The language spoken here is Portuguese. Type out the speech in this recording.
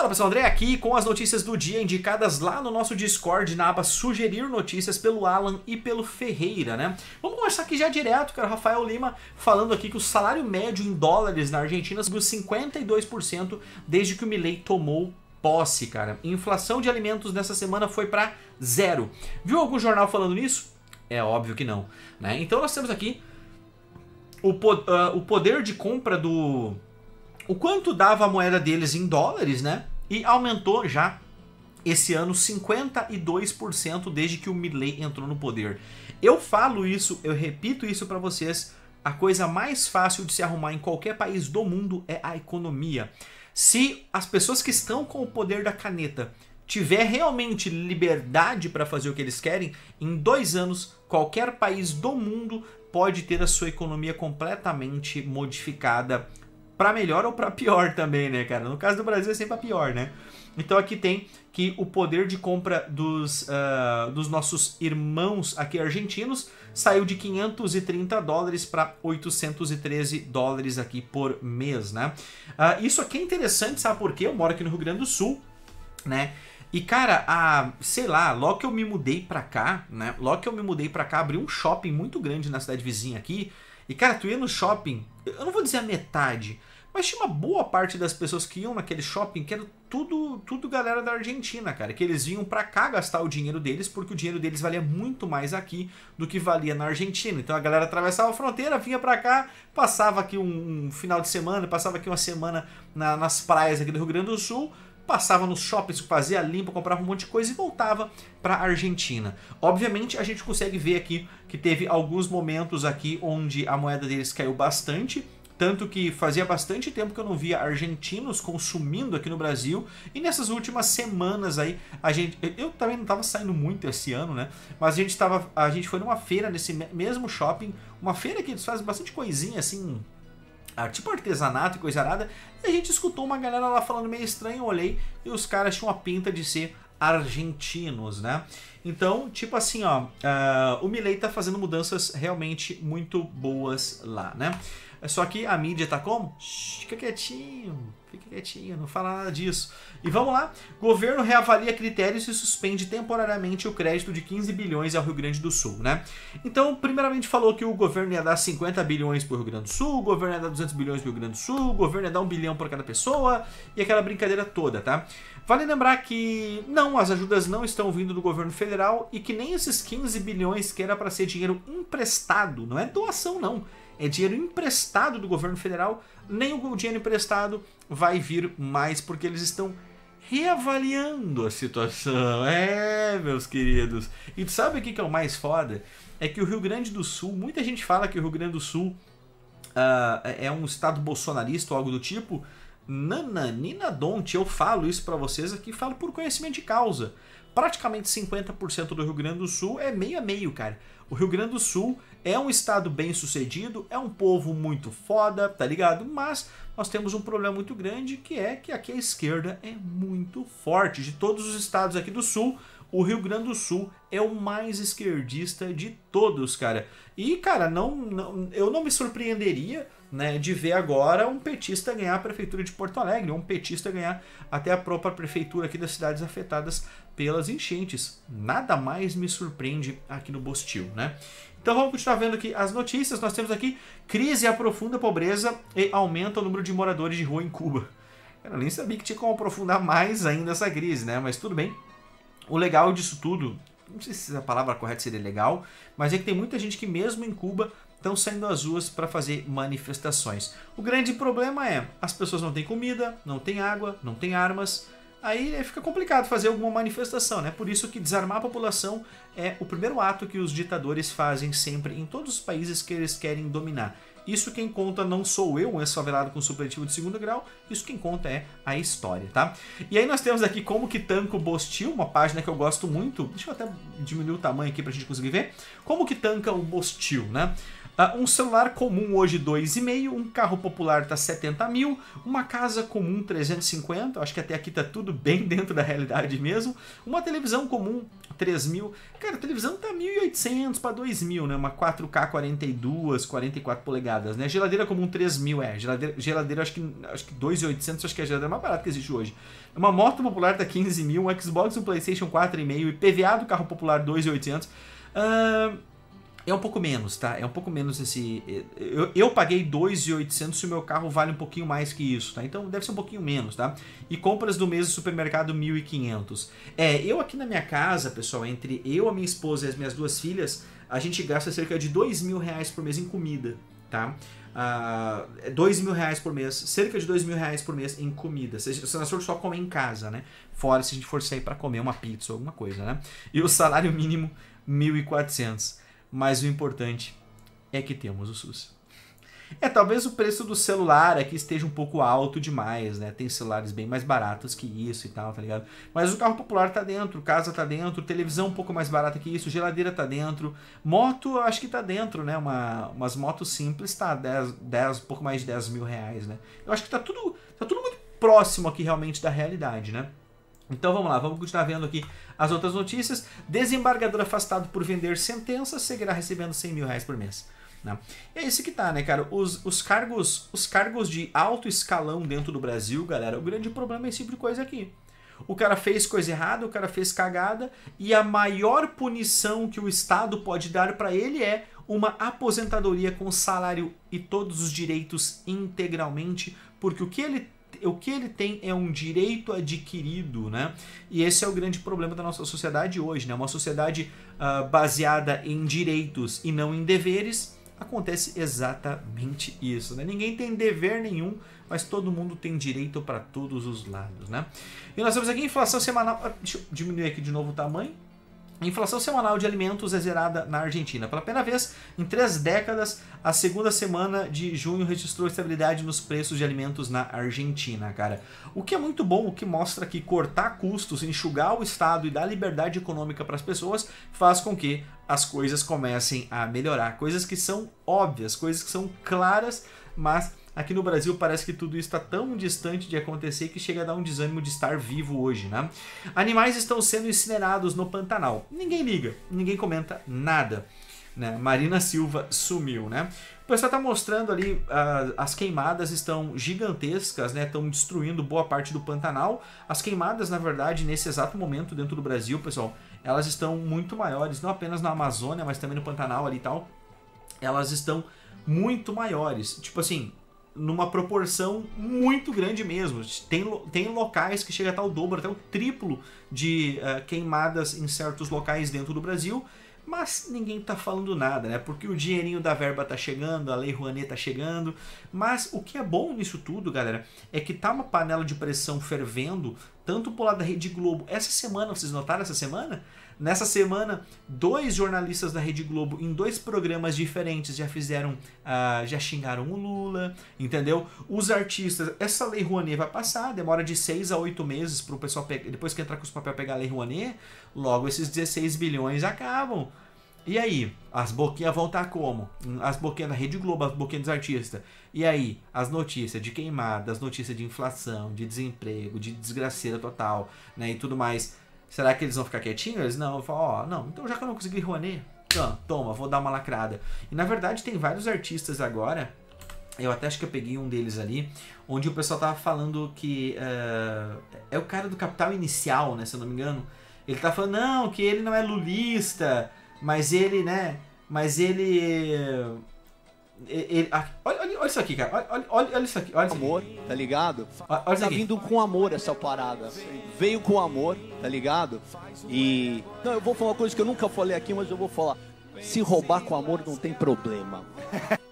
Fala pessoal, André aqui com as notícias do dia indicadas lá no nosso Discord na aba Sugerir Notícias pelo Alan e pelo Ferreira, né? Vamos começar aqui já direto, cara. Rafael Lima falando aqui que o salário médio em dólares na Argentina subiu 52% desde que o Milei tomou posse, cara. Inflação de alimentos nessa semana foi para zero. Viu algum jornal falando nisso? É óbvio que não, né? Então nós temos aqui o, po uh, o poder de compra do o quanto dava a moeda deles em dólares, né? e aumentou já esse ano 52% desde que o Milley entrou no poder. Eu falo isso, eu repito isso para vocês, a coisa mais fácil de se arrumar em qualquer país do mundo é a economia. Se as pessoas que estão com o poder da caneta tiver realmente liberdade para fazer o que eles querem, em dois anos qualquer país do mundo pode ter a sua economia completamente modificada para melhor ou para pior também, né, cara? No caso do Brasil é sempre a pior, né? Então aqui tem que o poder de compra dos, uh, dos nossos irmãos aqui argentinos saiu de 530 dólares para 813 dólares aqui por mês, né? Uh, isso aqui é interessante, sabe por quê? Eu moro aqui no Rio Grande do Sul, né? E cara, a, sei lá, logo que eu me mudei pra cá, né? Logo que eu me mudei pra cá, abri um shopping muito grande na cidade vizinha aqui. E cara, tu ia no shopping, eu não vou dizer a metade, mas tinha uma boa parte das pessoas que iam naquele shopping que era tudo, tudo galera da Argentina, cara. Que eles vinham para cá gastar o dinheiro deles, porque o dinheiro deles valia muito mais aqui do que valia na Argentina. Então a galera atravessava a fronteira, vinha para cá, passava aqui um, um, final de semana, passava aqui uma semana na, nas praias aqui do Rio Grande do Sul, passava nos shoppings, fazia limpa, comprava um monte de coisa e voltava para a Argentina. Obviamente a gente consegue ver aqui que teve alguns momentos aqui onde a moeda deles caiu bastante, tanto que fazia bastante tempo que eu não via argentinos consumindo aqui no Brasil. E nessas últimas semanas aí, a gente. Eu também não estava saindo muito esse ano, né? Mas a gente, estava, a gente foi numa feira nesse mesmo shopping. Uma feira que eles fazem bastante coisinha assim ah, tipo artesanato e coisa nada. E a gente escutou uma galera lá falando meio estranho, eu olhei e os caras tinham a pinta de ser argentinos, né? Então, tipo assim, ó, uh, o Milley tá fazendo mudanças realmente muito boas lá, né? É só que a mídia tá como? Shhh, fica quietinho, fica quietinho, não fala nada disso. E vamos lá. Governo reavalia critérios e suspende temporariamente o crédito de 15 bilhões ao Rio Grande do Sul, né? Então, primeiramente falou que o governo ia dar 50 bilhões pro Rio Grande do Sul, o governo ia dar 200 bilhões pro Rio Grande do Sul, o governo ia dar 1 bilhão para cada pessoa e aquela brincadeira toda, tá? Vale lembrar que não, as ajudas não estão vindo do governo federal e que nem esses 15 bilhões que era para ser dinheiro emprestado, não é doação não é dinheiro emprestado do governo federal, nem o dinheiro emprestado vai vir mais, porque eles estão reavaliando a situação. É, meus queridos. E sabe o que é o mais foda? É que o Rio Grande do Sul, muita gente fala que o Rio Grande do Sul uh, é um estado bolsonarista ou algo do tipo. Nana, Nina Donte, eu falo isso para vocês aqui, falo por conhecimento de causa. Praticamente 50% do Rio Grande do Sul é meio a meio, cara. O Rio Grande do Sul é um estado bem sucedido, é um povo muito foda, tá ligado? Mas nós temos um problema muito grande que é que aqui a esquerda é muito forte. De todos os estados aqui do sul, o Rio Grande do Sul é o mais esquerdista de todos, cara. E, cara, não, não eu não me surpreenderia né, de ver agora um petista ganhar a prefeitura de Porto Alegre, um petista ganhar até a própria prefeitura aqui das cidades afetadas pelas enchentes. Nada mais me surpreende aqui no Bostil, né? Então vamos continuar vendo aqui as notícias. Nós temos aqui crise aprofunda a pobreza e aumenta o número de moradores de rua em Cuba. Eu nem sabia que tinha como aprofundar mais ainda essa crise, né? Mas tudo bem. O legal disso tudo, não sei se a palavra correta seria legal, mas é que tem muita gente que mesmo em Cuba estão saindo às ruas para fazer manifestações. O grande problema é, as pessoas não têm comida, não têm água, não têm armas, aí fica complicado fazer alguma manifestação, né? Por isso que desarmar a população é o primeiro ato que os ditadores fazem sempre em todos os países que eles querem dominar. Isso quem conta não sou eu, um só com supletivo de segundo grau, isso quem conta é a história, tá? E aí nós temos aqui como que tanco Bostil, uma página que eu gosto muito. Deixa eu até diminuir o tamanho aqui pra gente conseguir ver. Como que tanca o Bostil, né? Ah, um celular comum hoje 2,5, um carro popular tá 70 mil, uma casa comum 350, acho que até aqui tá tudo bem dentro da realidade mesmo, uma televisão comum 3 mil, cara, a televisão tá 1.800 para 2.000, né, uma 4K 42, 44 polegadas, né, geladeira comum 3.000, é, geladeira, geladeira acho que, acho que 2.800, acho que é a geladeira mais barata que existe hoje, uma moto popular tá 15 mil, um Xbox, um Playstation 4,5 e PVA do carro popular 2.800, ahn... Uh, é um pouco menos, tá? É um pouco menos esse. Eh, eu, eu paguei 2,800 e o meu carro vale um pouquinho mais que isso, tá? Então deve ser um pouquinho menos, tá? E compras do mês do supermercado, 1.500. É, eu aqui na minha casa, pessoal, entre eu, a minha esposa e as minhas duas filhas, a gente gasta cerca de dois mil reais por mês em comida, tá? Uh, dois mil reais por mês, cerca de dois mil reais por mês em comida. Se, se nós só comer em casa, né? Fora se a gente for sair para comer uma pizza ou alguma coisa, né? E o salário mínimo, 1.400. Mas o importante é que temos o SUS. É, talvez o preço do celular aqui esteja um pouco alto demais, né? Tem celulares bem mais baratos que isso e tal, tá ligado? Mas o carro popular tá dentro, casa tá dentro, televisão um pouco mais barata que isso, geladeira tá dentro, moto eu acho que tá dentro, né? Uma, umas motos simples tá 10, 10, pouco mais de 10 mil reais, né? Eu acho que tá tudo, tá tudo muito próximo aqui realmente da realidade, né? Então vamos lá, vamos continuar vendo aqui as outras notícias. Desembargador afastado por vender sentença seguirá recebendo 100 mil reais por mês. Né? É isso que tá, né, cara? Os, os, cargos, os cargos de alto escalão dentro do Brasil, galera, o grande problema é esse tipo de coisa aqui. O cara fez coisa errada, o cara fez cagada, e a maior punição que o Estado pode dar para ele é uma aposentadoria com salário e todos os direitos integralmente, porque o que ele o que ele tem é um direito adquirido, né? E esse é o grande problema da nossa sociedade hoje, né? Uma sociedade uh, baseada em direitos e não em deveres, acontece exatamente isso, né? Ninguém tem dever nenhum, mas todo mundo tem direito para todos os lados, né? E nós temos aqui inflação semanal... Ah, deixa eu diminuir aqui de novo o tamanho inflação semanal de alimentos é zerada na Argentina. Pela primeira vez em três décadas, a segunda semana de junho registrou estabilidade nos preços de alimentos na Argentina, cara. O que é muito bom, o que mostra que cortar custos, enxugar o Estado e dar liberdade econômica para as pessoas faz com que as coisas comecem a melhorar. Coisas que são óbvias, coisas que são claras mas aqui no Brasil parece que tudo isso está tão distante de acontecer que chega a dar um desânimo de estar vivo hoje, né? Animais estão sendo incinerados no Pantanal. Ninguém liga, ninguém comenta nada. Né? Marina Silva sumiu, né? O pessoal está mostrando ali uh, as queimadas estão gigantescas, né? Estão destruindo boa parte do Pantanal. As queimadas, na verdade, nesse exato momento dentro do Brasil, pessoal, elas estão muito maiores, não apenas na Amazônia, mas também no Pantanal ali e tal. Elas estão muito maiores. Tipo assim, numa proporção muito grande mesmo. Tem, tem locais que chega até o dobro, até o triplo de uh, queimadas em certos locais dentro do Brasil. Mas ninguém tá falando nada, né? Porque o dinheirinho da verba tá chegando, a Lei Rouanet tá chegando. Mas o que é bom nisso tudo, galera, é que tá uma panela de pressão fervendo tanto pro lado da Rede Globo. Essa semana, vocês notaram essa semana? Nessa semana, dois jornalistas da Rede Globo em dois programas diferentes já fizeram, uh, já xingaram o Lula, entendeu? Os artistas, essa Lei Rouanet vai passar, demora de seis a oito meses pro pessoal, pegar, depois que entrar com os papéis pegar a Lei Rouanet, logo esses 16 bilhões acabam. E aí, as boquinhas vão estar tá como? As boquinhas na Rede Globo, as boquinhas dos artistas. E aí, as notícias de queimada, as notícias de inflação, de desemprego, de desgraceira total, né? E tudo mais. Será que eles vão ficar quietinhos? Eles não, vão ó, oh, não, então já que eu não consegui Rouanet, então, toma, vou dar uma lacrada. E na verdade tem vários artistas agora, eu até acho que eu peguei um deles ali, onde o pessoal tava falando que uh, é o cara do Capital Inicial, né, se eu não me engano. Ele tá falando, não, que ele não é lulista, mas ele, né? Mas ele. Eh, eh, ele ah, olha, olha, olha, isso aqui, cara. Olha, olha, olha isso aqui. Olha isso aqui. amor, tá ligado? Olha, olha tá vindo com amor essa parada. Veio com amor, tá ligado? E. Não, eu vou falar uma coisa que eu nunca falei aqui, mas eu vou falar. Se roubar com amor não tem problema.